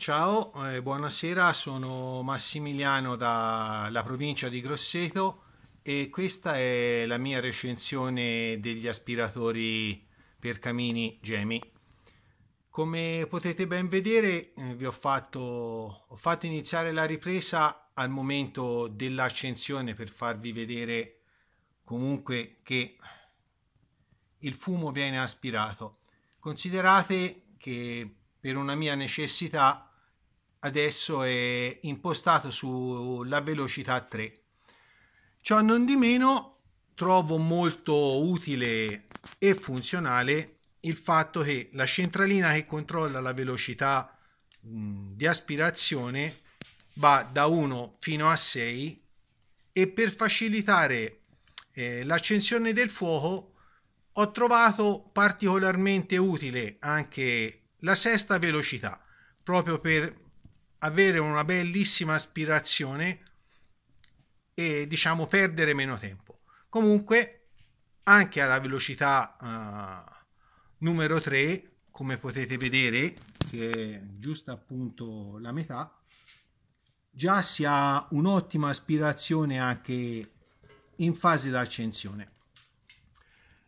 Ciao, eh, buonasera, sono Massimiliano dalla provincia di Grosseto e questa è la mia recensione degli aspiratori per camini Gemi. Come potete ben vedere eh, vi ho fatto, ho fatto iniziare la ripresa al momento dell'accensione per farvi vedere comunque che il fumo viene aspirato. Considerate che per una mia necessità adesso è impostato sulla velocità 3. Ciò non di meno trovo molto utile e funzionale il fatto che la centralina che controlla la velocità mh, di aspirazione va da 1 fino a 6 e per facilitare eh, l'accensione del fuoco ho trovato particolarmente utile anche la sesta velocità proprio per avere una bellissima aspirazione e diciamo perdere meno tempo. Comunque anche alla velocità eh, numero 3, come potete vedere, che è giusto appunto la metà, già si ha un'ottima aspirazione anche in fase d'accensione.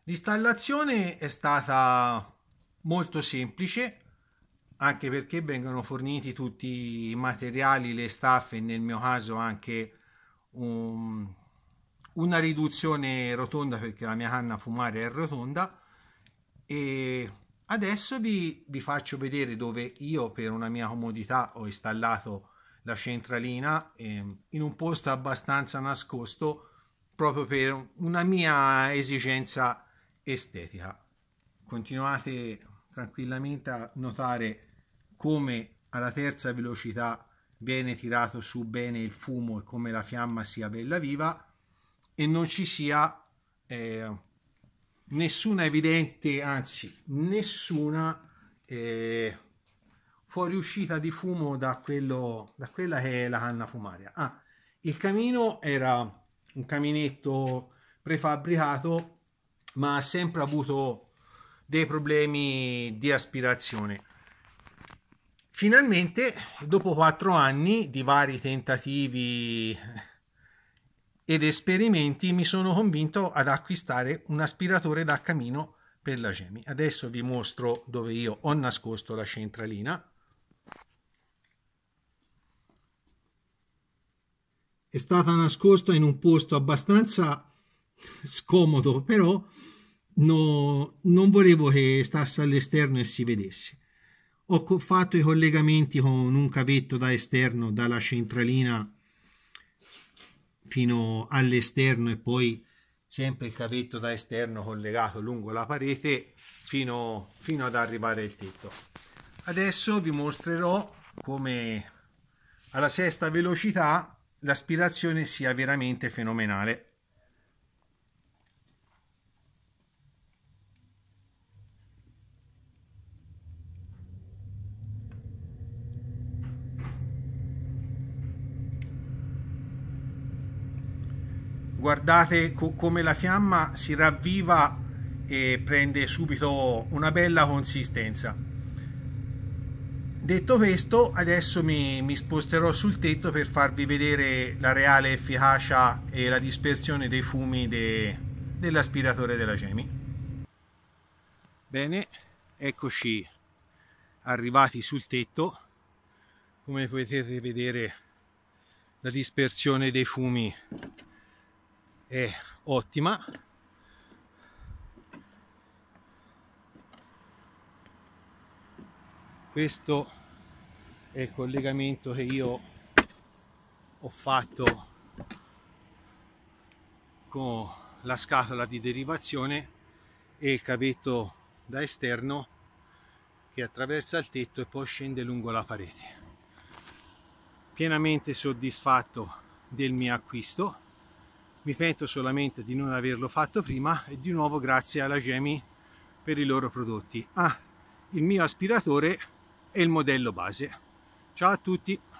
L'installazione è stata molto semplice, anche perché vengono forniti tutti i materiali, le staffe, nel mio caso anche un, una riduzione rotonda perché la mia canna a fumare è rotonda e adesso vi, vi faccio vedere dove io per una mia comodità ho installato la centralina eh, in un posto abbastanza nascosto proprio per una mia esigenza estetica continuate tranquillamente a notare come alla terza velocità viene tirato su bene il fumo e come la fiamma sia bella viva e non ci sia eh, nessuna evidente, anzi nessuna eh, fuoriuscita di fumo da, quello, da quella che è la canna fumaria. Ah, il camino era un caminetto prefabbricato ma ha sempre avuto dei problemi di aspirazione finalmente, dopo quattro anni di vari tentativi ed esperimenti, mi sono convinto ad acquistare un aspiratore da camino per la Gemi. Adesso vi mostro dove io ho nascosto la centralina. È stata nascosta in un posto abbastanza scomodo, però no, non volevo che stasse all'esterno e si vedesse ho co- fatto i collegamenti con un cavetto da esterno dalla centralina fino all'esterno e poi sempre il cavetto da esterno collegato lungo la parete fino, fino ad arrivare al tetto. Adesso vi mostrerò come alla sesta velocità l'aspirazione sia veramente fenomenale. guardate co come la fiamma si ravviva e prende subito una bella consistenza detto questo adesso mi, mi sposterò sul tetto per farvi vedere la reale efficacia e la dispersione dei fumi de, dell'aspiratore della Gemi bene eccoci arrivati sul tetto come potete vedere la dispersione dei fumi è ottima questo è il collegamento che io ho fatto con la scatola di derivazione e il cavetto da esterno che attraversa il tetto e poi scende lungo la parete pienamente soddisfatto del mio acquisto mi pento solamente di non averlo fatto prima e di nuovo grazie alla Gemi per i loro prodotti. Ah, il mio aspiratore è il modello base. Ciao a tutti!